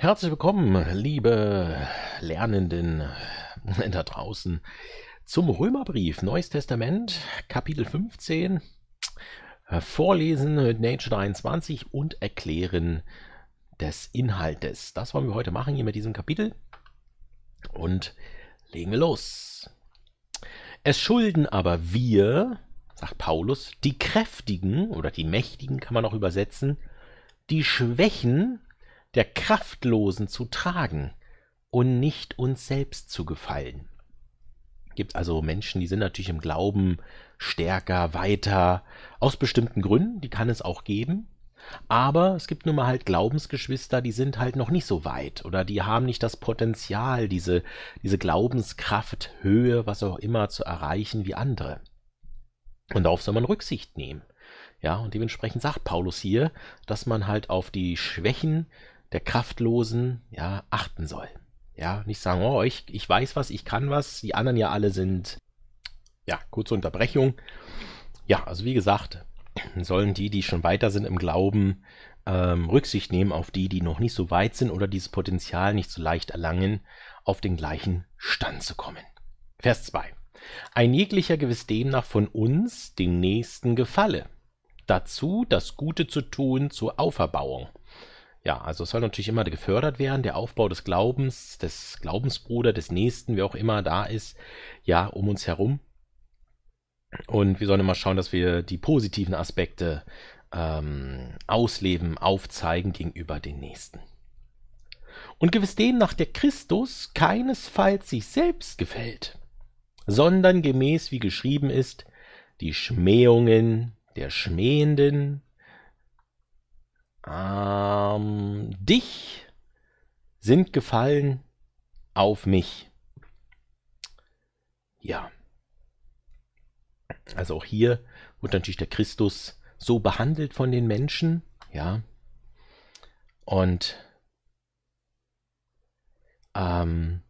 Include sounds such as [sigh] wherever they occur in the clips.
Herzlich willkommen, liebe Lernenden [laughs] da draußen, zum Römerbrief, Neues Testament, Kapitel 15. Vorlesen mit Nature 23 und Erklären des Inhaltes. Das wollen wir heute machen hier mit diesem Kapitel. Und legen wir los. Es schulden aber wir, sagt Paulus, die Kräftigen oder die Mächtigen kann man auch übersetzen, die Schwächen der Kraftlosen zu tragen und nicht uns selbst zu gefallen. Gibt also Menschen, die sind natürlich im Glauben stärker, weiter, aus bestimmten Gründen, die kann es auch geben. Aber es gibt nun mal halt Glaubensgeschwister, die sind halt noch nicht so weit oder die haben nicht das Potenzial, diese, diese Glaubenskraft, Höhe, was auch immer zu erreichen wie andere. Und darauf soll man Rücksicht nehmen. Ja, und dementsprechend sagt Paulus hier, dass man halt auf die Schwächen der Kraftlosen ja achten soll. Ja, nicht sagen, oh, ich, ich weiß was, ich kann was, die anderen ja alle sind. Ja, kurze Unterbrechung. Ja, also wie gesagt, [clears throat] sollen die, die schon weiter sind im Glauben, ähm, Rücksicht nehmen auf die, die noch nicht so weit sind oder dieses Potenzial nicht so leicht erlangen, auf den gleichen Stand zu kommen. Vers 2. Ein jeglicher gewiss demnach von uns dem Nächsten gefalle, dazu das Gute zu tun zur Auferbauung, ja, also es soll natürlich immer gefördert werden, der Aufbau des Glaubens, des Glaubensbruder, des Nächsten, wer auch immer da ist, ja, um uns herum. Und wir sollen immer schauen, dass wir die positiven Aspekte ähm, ausleben, aufzeigen gegenüber den Nächsten. Und gewiss demnach der Christus keinesfalls sich selbst gefällt, sondern gemäß wie geschrieben ist, die Schmähungen der Schmähenden ähm, dich sind gefallen auf mich. Ja. Also auch hier wird natürlich der Christus so behandelt von den Menschen, ja. Und ähm,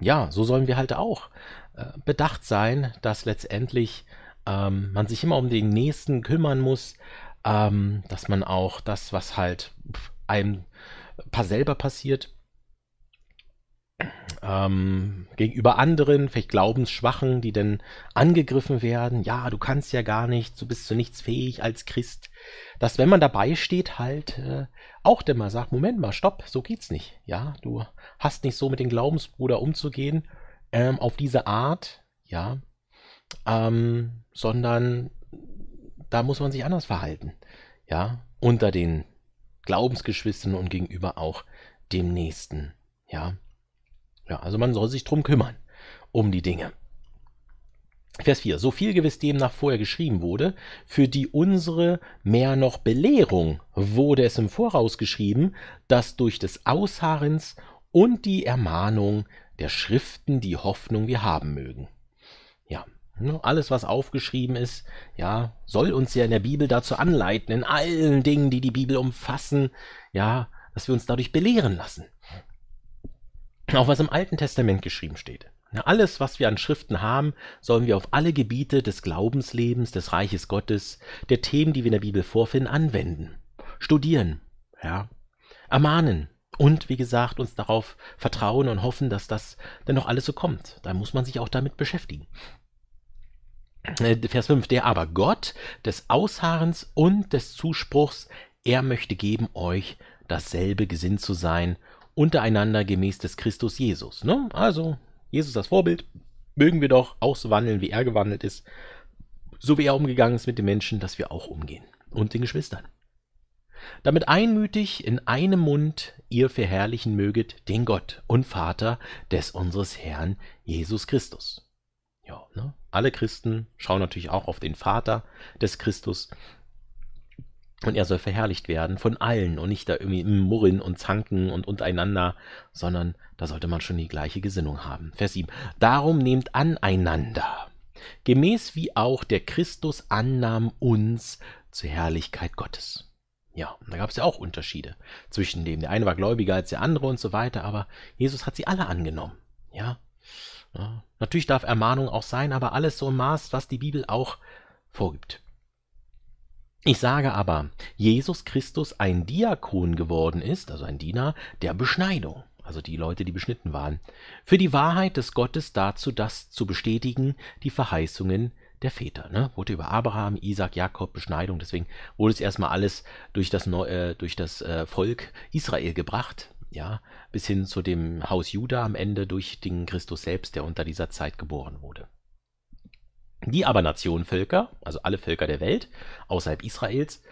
ja, so sollen wir halt auch äh, bedacht sein, dass letztendlich ähm, man sich immer um den Nächsten kümmern muss, ähm, dass man auch das, was halt einem paar selber passiert, ähm, gegenüber anderen, vielleicht Glaubensschwachen, die denn angegriffen werden, ja, du kannst ja gar nichts, du bist zu nichts fähig als Christ, dass wenn man dabei steht, halt äh, auch der mal sagt, Moment mal, stopp, so geht's nicht, ja, du hast nicht so mit dem Glaubensbruder umzugehen, ähm, auf diese Art, ja, ähm, sondern da muss man sich anders verhalten. Ja, unter den Glaubensgeschwistern und gegenüber auch dem Nächsten. Ja, ja also man soll sich drum kümmern, um die Dinge. Vers 4. So viel gewiss demnach vorher geschrieben wurde, für die unsere mehr noch Belehrung wurde es im Voraus geschrieben, dass durch des Ausharrens und die Ermahnung der Schriften die Hoffnung wir haben mögen. Ne, alles, was aufgeschrieben ist, ja, soll uns ja in der Bibel dazu anleiten, in allen Dingen, die die Bibel umfassen, ja, dass wir uns dadurch belehren lassen. Auch was im Alten Testament geschrieben steht. Ne, alles, was wir an Schriften haben, sollen wir auf alle Gebiete des Glaubenslebens, des Reiches Gottes, der Themen, die wir in der Bibel vorfinden, anwenden, studieren, ja, ermahnen, und wie gesagt, uns darauf vertrauen und hoffen, dass das dann noch alles so kommt. Da muss man sich auch damit beschäftigen. Äh, Vers 5, der aber Gott des Ausharrens und des Zuspruchs, er möchte geben euch dasselbe gesinnt zu sein, untereinander gemäß des Christus Jesus. Ne? Also, Jesus das Vorbild, mögen wir doch auswandeln, wie er gewandelt ist, so wie er umgegangen ist mit den Menschen, dass wir auch umgehen und den Geschwistern. Damit einmütig in einem Mund ihr verherrlichen möget den Gott und Vater des unseres Herrn Jesus Christus. Ja, ne? Alle Christen schauen natürlich auch auf den Vater des Christus. Und er soll verherrlicht werden von allen und nicht da irgendwie murren und zanken und untereinander, sondern da sollte man schon die gleiche Gesinnung haben. Vers 7. Darum nehmt aneinander, gemäß wie auch der Christus annahm uns zur Herrlichkeit Gottes. Ja, und da gab es ja auch Unterschiede zwischen dem. Der eine war gläubiger als der andere und so weiter, aber Jesus hat sie alle angenommen. Ja, ja. Natürlich darf Ermahnung auch sein, aber alles so im Maß, was die Bibel auch vorgibt. Ich sage aber, Jesus Christus ein Diakon geworden ist, also ein Diener der Beschneidung, also die Leute, die beschnitten waren, für die Wahrheit des Gottes dazu, das zu bestätigen, die Verheißungen der Väter. Ne? Wurde über Abraham, Isaac, Jakob, Beschneidung, deswegen wurde es erstmal alles durch das, Neu äh, durch das äh, Volk Israel gebracht, ja, bis hin zu dem Haus Juda am Ende durch den Christus selbst, der unter dieser Zeit geboren wurde. Die aber Nationenvölker, also alle Völker der Welt außerhalb Israels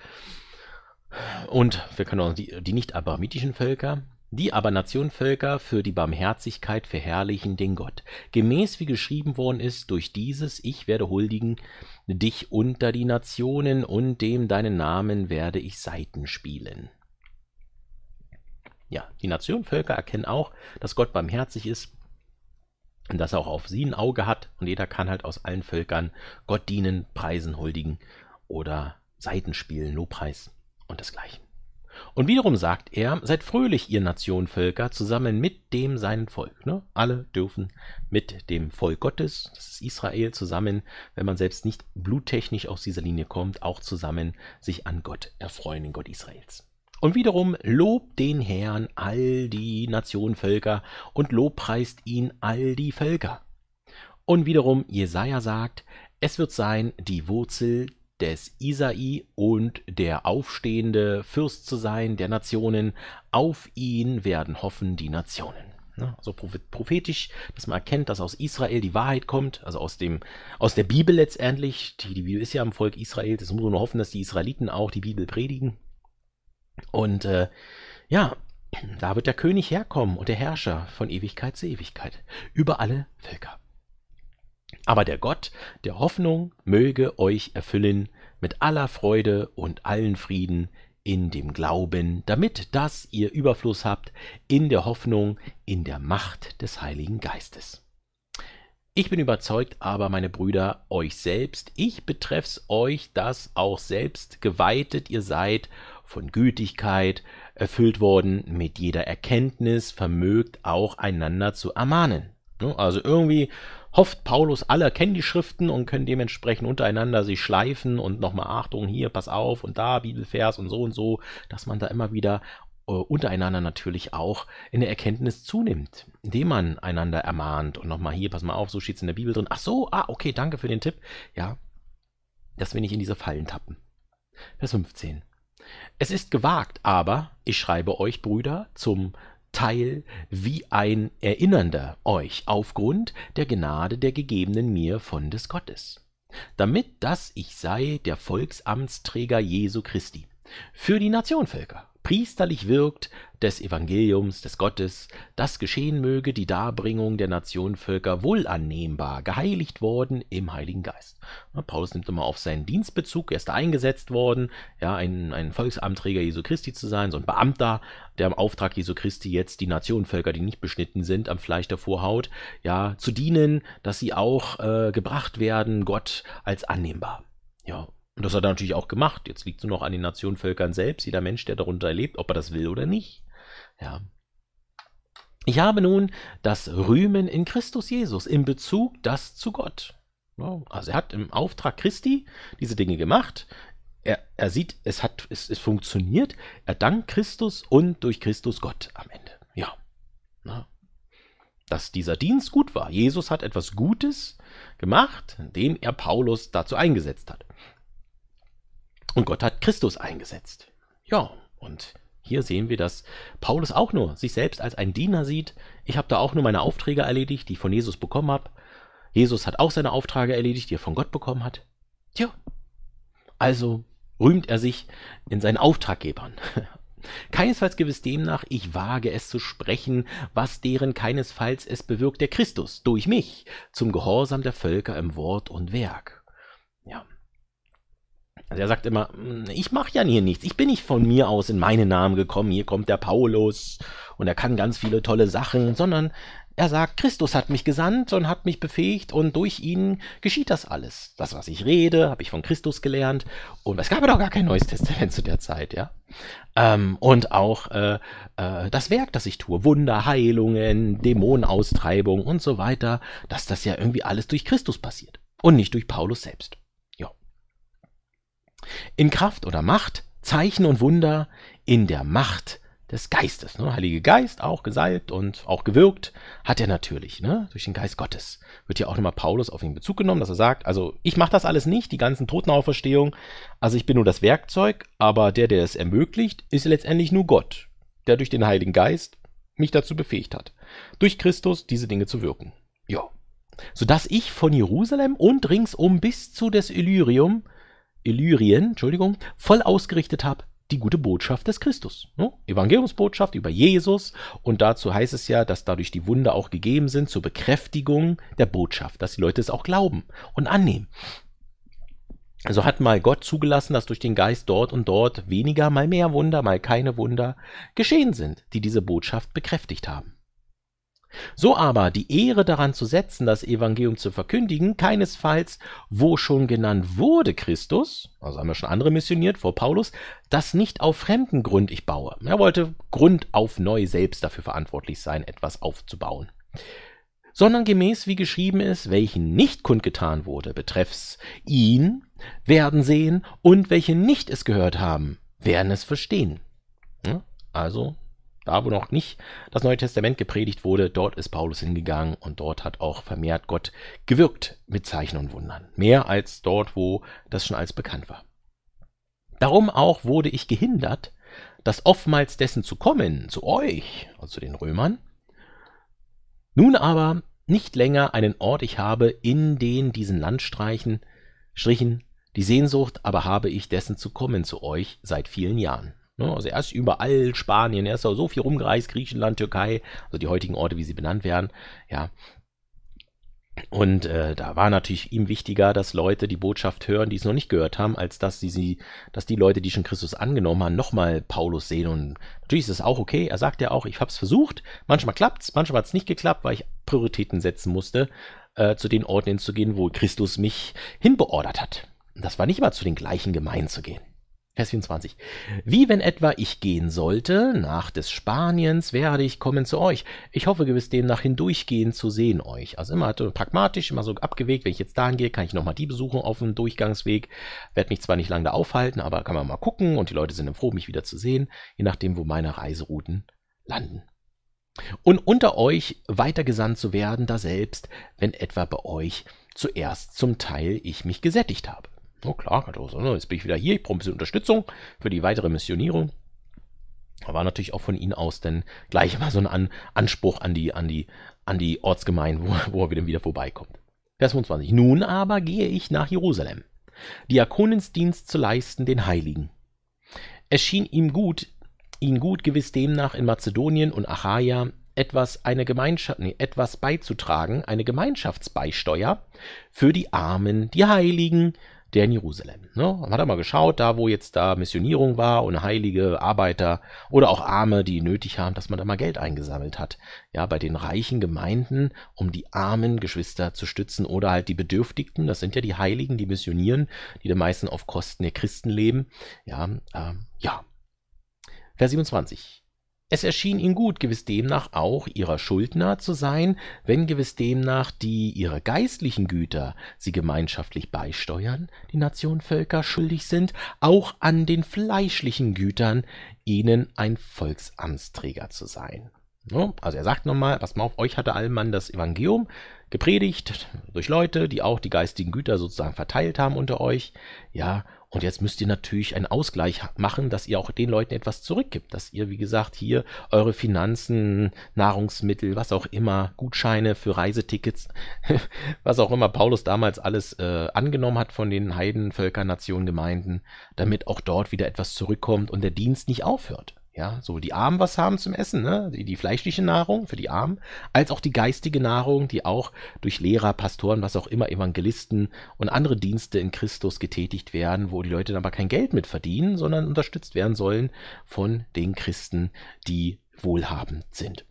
und wir können auch die, die nicht abramitischen Völker, die aber Nationenvölker für die Barmherzigkeit verherrlichen den Gott, gemäß wie geschrieben worden ist, durch dieses ich werde huldigen dich unter die Nationen und dem deinen Namen werde ich Seiten spielen. Ja, die Nationenvölker erkennen auch, dass Gott barmherzig ist und dass er auch auf sie ein Auge hat und jeder kann halt aus allen Völkern Gott dienen, preisen, huldigen oder Saiten spielen, Lobpreis und desgleichen. Und wiederum sagt er, seid fröhlich, ihr Nationenvölker, zusammen mit dem seinen Volk. Ne? Alle dürfen mit dem Volk Gottes, das ist Israel, zusammen, wenn man selbst nicht bluttechnisch aus dieser Linie kommt, auch zusammen sich an Gott erfreuen, den Gott Israels. Und wiederum lobt den Herrn all die Nationen Völker und lobpreist ihn all die Völker. Und wiederum Jesaja sagt, es wird sein die Wurzel des Isai und der aufstehende Fürst zu sein der Nationen, auf ihn werden hoffen die Nationen. Ne? So also prophetisch, dass man erkennt, dass aus Israel die Wahrheit kommt, also aus, dem, aus der Bibel letztendlich. Die, die Bibel ist ja am Volk Israel, das muss man nur hoffen, dass die Israeliten auch die Bibel predigen. Und äh, ja, da wird der König herkommen und der Herrscher von Ewigkeit zu Ewigkeit über alle Völker. Aber der Gott der Hoffnung möge euch erfüllen mit aller Freude und allen Frieden in dem Glauben, damit dass ihr Überfluss habt in der Hoffnung, in der Macht des Heiligen Geistes. Ich bin überzeugt aber, meine Brüder, euch selbst, ich betreffs euch, dass auch selbst geweitet ihr seid von Gütigkeit erfüllt worden, mit jeder Erkenntnis vermögt auch einander zu ermahnen. Ne? Also irgendwie hofft Paulus, alle kennen die Schriften und können dementsprechend untereinander sich schleifen und nochmal Achtung, hier, pass auf und da, Bibelvers und so und so, dass man da immer wieder äh, untereinander natürlich auch in der Erkenntnis zunimmt, indem man einander ermahnt und nochmal hier, pass mal auf, so steht es in der Bibel drin. Ach so, ah, okay, danke für den Tipp. Ja, dass wir nicht in diese Fallen tappen. Vers 15. Es ist gewagt, aber ich schreibe euch, Brüder, zum Teil wie ein Erinnernder euch aufgrund der Gnade der gegebenen mir von des Gottes, damit dass ich sei der Volksamtsträger Jesu Christi für die Nationvölker priesterlich wirkt, des Evangeliums, des Gottes, das geschehen möge die Darbringung der Nationenvölker wohl annehmbar, geheiligt worden im Heiligen Geist. Na, Paulus nimmt immer auf seinen Dienstbezug, er ist da eingesetzt worden, ja, ein, ein Volksamträger Jesu Christi zu sein, so ein Beamter, der im Auftrag Jesu Christi jetzt die Nationenvölker, die nicht beschnitten sind, am Fleisch der Vorhaut, ja, zu dienen, dass sie auch äh, gebracht werden, Gott als annehmbar. Ja, und das hat er natürlich auch gemacht. Jetzt liegt es nur noch an den Nationenvölkern selbst, jeder Mensch, der darunter lebt, ob er das will oder nicht. Ja. Ich habe nun das Rühmen in Christus Jesus in Bezug das zu Gott. Also er hat im Auftrag Christi diese Dinge gemacht. Er, er sieht, es hat, es, es funktioniert. Er dankt Christus und durch Christus Gott am Ende. Ja. Na, dass dieser Dienst gut war. Jesus hat etwas Gutes gemacht, indem er Paulus dazu eingesetzt hat. Und Gott hat Christus eingesetzt. Ja, und hier sehen wir, dass Paulus auch nur sich selbst als ein Diener sieht. Ich habe da auch nur meine Aufträge erledigt, die ich von Jesus bekommen habe. Jesus hat auch seine Aufträge erledigt, die er von Gott bekommen hat. Tja, also rühmt er sich in seinen Auftraggebern. [laughs] Keinesfalls gewiss demnach, ich wage es zu sprechen, was deren keinesfalls es bewirkt der Christus durch mich zum Gehorsam der Völker im Wort und Werk. Ja, also er sagt immer, hm, ich mache ja hier nichts. Ich bin nicht von mir aus in meinen Namen gekommen. Hier kommt der Paulus und er kann ganz viele tolle Sachen, sondern er sagt, Christus hat mich gesandt und hat mich befähigt und durch ihn geschieht das alles. Das, was ich rede, habe ich von Christus gelernt. Und es gab ja doch gar kein Neues Testament [laughs] zu der Zeit, ja. Ähm, und auch äh, äh, das Werk, das ich tue, Wunder, Heilungen, Dämonenaustreibung und so weiter, dass das ja irgendwie alles durch Christus passiert und nicht durch Paulus selbst. In Kraft oder Macht, Zeichen und Wunder, in der Macht des Geistes. Ne? Heilige Geist, auch gesalbt und auch gewirkt, hat er natürlich, ne? durch den Geist Gottes. Wird hier auch nochmal Paulus auf ihn Bezug genommen, dass er sagt, also ich mache das alles nicht, die ganzen Totenauferstehungen, also ich bin nur das Werkzeug, aber der, der es ermöglicht, ist letztendlich nur Gott, der durch den Heiligen Geist mich dazu befähigt hat, durch Christus diese Dinge zu wirken. Ja. Sodass ich von Jerusalem und ringsum bis zu des Illyrium Illyrien, Entschuldigung, voll ausgerichtet habe, die gute Botschaft des Christus. Ne? Evangeliumsbotschaft über Jesus. Und dazu heißt es ja, dass dadurch die Wunder auch gegeben sind zur Bekräftigung der Botschaft, dass die Leute es auch glauben und annehmen. Also hat mal Gott zugelassen, dass durch den Geist dort und dort weniger, mal mehr Wunder, mal keine Wunder geschehen sind, die diese Botschaft bekräftigt haben. So aber die Ehre daran zu setzen, das Evangelium zu verkündigen, keinesfalls, wo schon genannt wurde Christus, also haben wir schon andere missioniert vor Paulus, das nicht auf fremden Grund ich baue. Er wollte Grund auf neu selbst dafür verantwortlich sein, etwas aufzubauen sondern gemäß wie geschrieben ist, welchen nicht kundgetan wurde, betreffs ihn, werden sehen und welche nicht es gehört haben, werden es verstehen. Also da, wo noch nicht das Neue Testament gepredigt wurde, dort ist Paulus hingegangen und dort hat auch vermehrt Gott gewirkt mit Zeichen und Wundern. Mehr als dort, wo das schon als bekannt war. Darum auch wurde ich gehindert, das oftmals dessen zu kommen, zu euch, und also zu den Römern. Nun aber nicht länger einen Ort ich habe, in den diesen Landstreichen, Strichen, die Sehnsucht aber habe ich dessen zu kommen zu euch seit vielen Jahren. Ne? Also er ist überall, Spanien, er ist so viel rumgereist, Griechenland, Türkei, also die heutigen Orte, wie sie benannt werden, ja. Und äh, da war natürlich ihm wichtiger, dass Leute die Botschaft hören, die es noch nicht gehört haben, als dass die, sie, dass die Leute, die schon Christus angenommen haben, nochmal Paulus sehen. Und natürlich ist es auch okay. Er sagt ja auch, ich habe es versucht. Manchmal klappt es, manchmal hat es nicht geklappt, weil ich Prioritäten setzen musste, äh, zu den Orten hinzugehen, wo Christus mich hinbeordert hat. Das war nicht immer zu den gleichen Gemeinden zu gehen. Vers 24. Wie wenn etwa ich gehen sollte, nach des Spaniens werde ich kommen zu euch. Ich hoffe gewiss demnach hindurchgehen zu sehen euch. Also immer pragmatisch, immer so abgewegt. Wenn ich jetzt dahin gehe, kann ich nochmal die besuchen auf dem Durchgangsweg. Werde mich zwar nicht lange da aufhalten, aber kann man mal gucken und die Leute sind froh, mich wieder zu sehen, je nachdem, wo meine Reiserouten landen. Und unter euch weitergesandt zu werden da selbst, wenn etwa bei euch zuerst zum Teil ich mich gesättigt habe. Oh klar, Kartos, ne? jetzt bin ich wieder hier, ich brauche ein bisschen Unterstützung für die weitere Missionierung. War natürlich auch von ihnen aus dann gleich mal so ein an Anspruch an die, an die, an die Ortsgemeinden, wo, wo er dann wieder vorbeikommt. Vers 25. Nun aber gehe ich nach Jerusalem, Diakonensdienst zu leisten den Heiligen. Es schien ihm gut, ihn gut gewiss demnach in Mazedonien und Achaia etwas, eine Gemeinschaft, nee, etwas beizutragen, eine Gemeinschaftsbeisteuer für die Armen, die Heiligen, der in Jerusalem. Ne? Man hat mal geschaut, da wo jetzt da Missionierung war und heilige Arbeiter oder auch Arme, die nötig haben, dass man da mal Geld eingesammelt hat. Ja, bei den reichen Gemeinden, um die armen Geschwister zu stützen oder halt die Bedürftigten, das sind ja die Heiligen, die missionieren, die den meisten auf Kosten der Christen leben. Ja, ähm, ja. Vers 27. Es erschien ihm gut, gewiss demnach auch ihrer Schuldner zu sein, wenn gewiss demnach die ihre geistlichen Güter sie gemeinschaftlich beisteuern, die Nation Völker schuldig sind, auch an den fleischlichen Gütern ihnen ein Volksamtsträger zu sein. Ne? Also er sagt nochmal, pass mal auf, euch hatte Allmann das Evangelium gepredigt durch Leute, die auch die geistigen Güter sozusagen verteilt haben unter euch, ja, und jetzt müsst ihr natürlich einen Ausgleich machen, dass ihr auch den Leuten etwas zurückgibt, dass ihr, wie gesagt, hier eure Finanzen, Nahrungsmittel, was auch immer, Gutscheine für Reisetickets, [laughs] was auch immer Paulus damals alles äh, angenommen hat von den Heiden, Völkern, Nationen, Gemeinden, damit auch dort wieder etwas zurückkommt und der Dienst nicht aufhört. Ja, so die Armen was haben zum Essen, ne? die, die fleischliche Nahrung für die Armen, als auch die geistige Nahrung, die auch durch Lehrer, Pastoren, was auch immer, Evangelisten und andere Dienste in Christus getätigt werden, wo die Leute dann aber kein Geld mit verdienen, sondern unterstützt werden sollen von den Christen, die wohlhabend sind.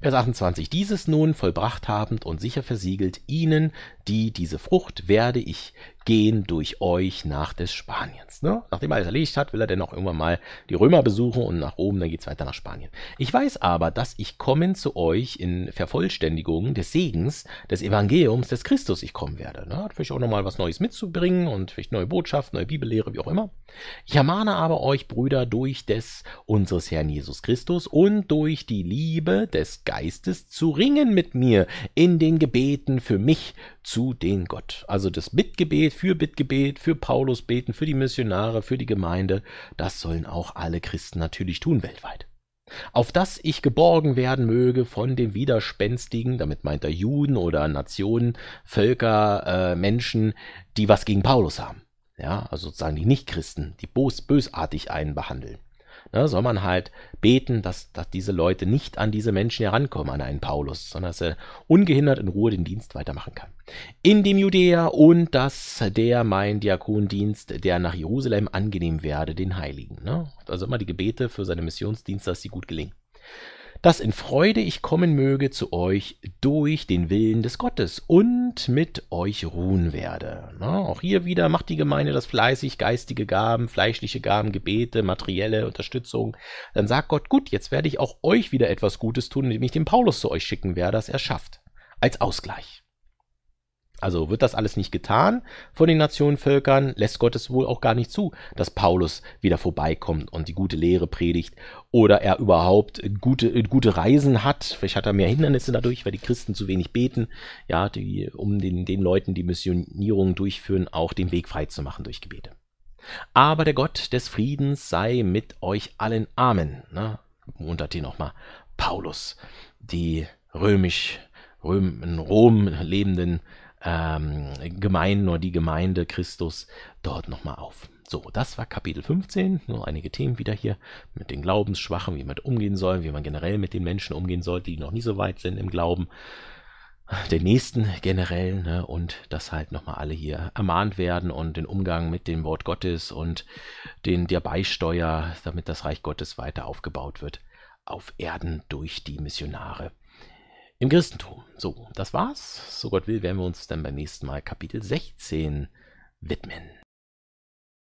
Vers 28. Dieses nun vollbracht habend und sicher versiegelt, ihnen, die diese Frucht, werde ich gehen durch euch nach des Spaniens. Ne? Nachdem er alles erledigt hat, will er dann auch irgendwann mal die Römer besuchen und nach oben, dann geht es weiter nach Spanien. Ich weiß aber, dass ich kommen zu euch in Vervollständigung des Segens, des Evangeliums, des Christus ich kommen werde. Ne? vielleicht auch nochmal was Neues mitzubringen und vielleicht neue Botschaft, neue Bibellehre, wie auch immer. Ich ermahne aber euch, Brüder, durch des unseres Herrn Jesus Christus und durch die Liebe des Geistes zu ringen mit mir in den Gebeten für mich zu den Gott. Also das Mitgebet für Bittgebet, für Paulus beten, für die Missionare, für die Gemeinde. Das sollen auch alle Christen natürlich tun weltweit. Auf dass ich geborgen werden möge von dem Widerspenstigen, damit meint er Juden oder Nationen, Völker, äh, Menschen, die was gegen Paulus haben. Ja, also sozusagen die Nichtchristen, die bös bösartig einen behandeln ne, soll man halt beten, dass, dass diese Leute nicht an diese Menschen herankommen, an einen Paulus, sondern dass er ungehindert in Ruhe den Dienst weitermachen kann. In dem Judäa und dass der mein Diakondienst, der nach Jerusalem angenehm werde, den Heiligen. Ne? Also immer die Gebete für seine Missionsdienste, dass sie gut gelingen dass in Freude ich kommen möge zu euch durch den Willen des Gottes und mit euch ruhen werde. Na, auch hier wieder macht die Gemeinde das fleißig, geistige Gaben, fleischliche Gaben, Gebete, materielle Unterstützung. Dann sagt Gott, gut, jetzt werde ich auch euch wieder etwas Gutes tun, indem ich den Paulus zu euch schicken werde, das er schafft. Als Ausgleich. Also wird das alles nicht getan von den Nationenvölkern, lässt Gott es wohl auch gar nicht zu, dass Paulus wieder vorbeikommt und die gute Lehre predigt oder er überhaupt gute, gute Reisen hat. Vielleicht hat er mehr Hindernisse dadurch, weil die Christen zu wenig beten, ja, die, um den, den Leuten, die Missionierung durchführen, auch den Weg frei zu machen durch Gebete. Aber der Gott des Friedens sei mit euch allen. Amen. Ne? Montag hier nochmal Paulus, die römisch, Röm, in Rom lebenden ähm, Gemeinden oder die Gemeinde Christus dort nochmal auf. So, das war Kapitel 15. Nur einige Themen wieder hier mit den Glaubensschwachen, wie man umgehen soll, wie man generell mit den Menschen umgehen sollte, die noch nie so weit sind im Glauben. Der nächsten generell ne, und dass halt nochmal alle hier ermahnt werden und den Umgang mit dem Wort Gottes und den der Beisteuer, damit das Reich Gottes weiter aufgebaut wird auf Erden durch die Missionare im Christentum. So, das war's. So Gott will, werden wir uns dann beim nächsten Mal Kapitel 16 widmen.